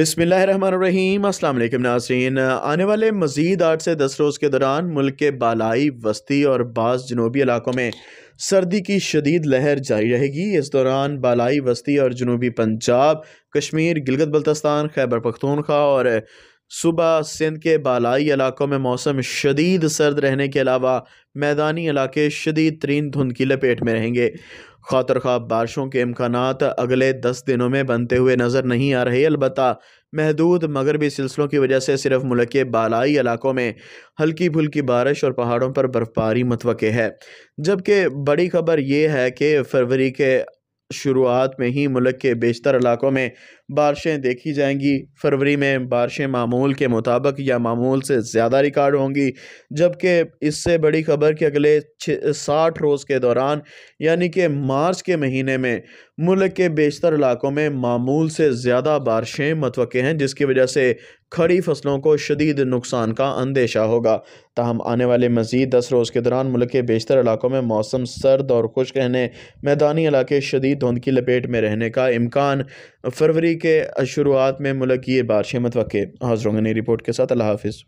अस्सलाम अल्लाम नाजरीन आने वाले मज़ीद आठ से दस रोज़ के दौरान मुल्क के बालाई वस्ती और बास जनूबी इलाकों में सर्दी की शदीद लहर जारी रहेगी इस दौरान बालाई वस्ती और जनूबी पंजाब कश्मीर गिलगित बल्तस्तान खैबर पख्तूनख्वा और सुबह सिंध के बालाई इलाकों में मौसम शदीद सर्द रहने के अलावा मैदानी इलाके शदीद तरीन धुंध की लपेट में रहेंगे खातर खाब बारिशों के इम्कान अगले दस दिनों में बनते हुए नज़र नहीं आ रहे अलबत् महदूद मगरबी सिलसिलों की वजह से सिर्फ मुल्क के बालाई इलाकों में हल्की फुल्की बारिश और पहाड़ों पर बर्फ़बारी मुतव है जबकि बड़ी खबर यह है कि फरवरी के शुरुआत में ही मुल्क के बेशतर इलाकों में बारिशें देखी जाएंगी फरवरी में बारिशें मामूल के मुताबिक या मामूल से ज़्यादा रिकॉर्ड होंगी जबकि इससे बड़ी खबर कि अगले साठ रोज़ के दौरान यानी कि मार्च के महीने में मुल्क के बेशतर इलाकों में मामूल से ज़्यादा बारिशें मतवक़ हैं जिसकी वजह से खड़ी फसलों को शदीद नुकसान का अंदेशा होगा ताहम आने वाले मजीद दस रोज़ के दौरान मुल्क के बेशतर इलाकों में मौसम सर्द और खुश्क रहने मैदानी इलाके शदीद धुंध की लपेट में रहने का इम्कान फरवरी फरवरी के शुरुआत में मुल्क ये बारिशें मतवक़ हाजरों ने रिपोर्ट के साथ अल्लाह हाफिज़